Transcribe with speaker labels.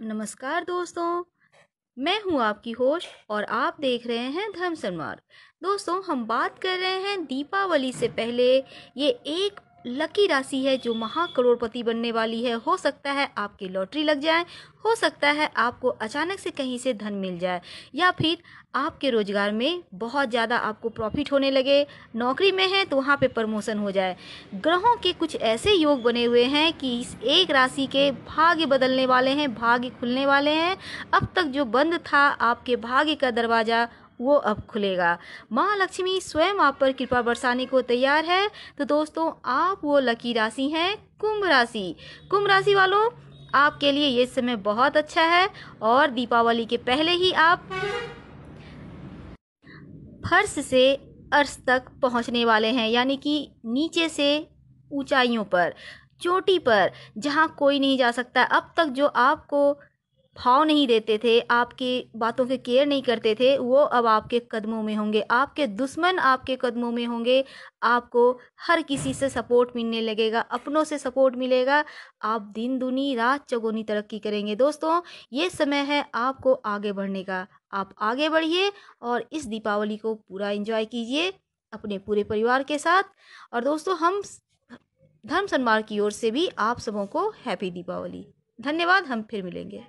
Speaker 1: नमस्कार दोस्तों मैं हूं आपकी होश और आप देख रहे हैं धर्म सन्मार्ग दोस्तों हम बात कर रहे हैं दीपावली से पहले ये एक लकी राशि है जो महा करोड़पति बनने वाली है हो सकता है आपकी लॉटरी लग जाए हो सकता है आपको अचानक से कहीं से धन मिल जाए या फिर आपके रोज़गार में बहुत ज़्यादा आपको प्रॉफिट होने लगे नौकरी में है तो वहाँ पे प्रमोशन हो जाए ग्रहों के कुछ ऐसे योग बने हुए हैं कि इस एक राशि के भाग्य बदलने वाले हैं भाग्य खुलने वाले हैं अब तक जो बंद था आपके भाग्य का दरवाज़ा वो अब खुलेगा माँ लक्ष्मी स्वयं आप पर कृपा बरसाने को तैयार है तो दोस्तों आप वो लकी राशि हैं कुंभ राशि कुंभ राशि वालों आपके लिए ये समय बहुत अच्छा है और दीपावली के पहले ही आप फर्श से अर्श तक पहुंचने वाले हैं यानी कि नीचे से ऊंचाइयों पर चोटी पर जहां कोई नहीं जा सकता अब तक जो आपको भाव नहीं देते थे आपकी बातों के केयर नहीं करते थे वो अब आपके कदमों में होंगे आपके दुश्मन आपके कदमों में होंगे आपको हर किसी से सपोर्ट मिलने लगेगा अपनों से सपोर्ट मिलेगा आप दिन दुनी रात चगोनी तरक्की करेंगे दोस्तों ये समय है आपको आगे बढ़ने का आप आगे बढ़िए और इस दीपावली को पूरा इंजॉय कीजिए अपने पूरे परिवार के साथ और दोस्तों हम धर्म सन्मार्ग की ओर से भी आप सबों को हैप्पी दीपावली धन्यवाद हम फिर मिलेंगे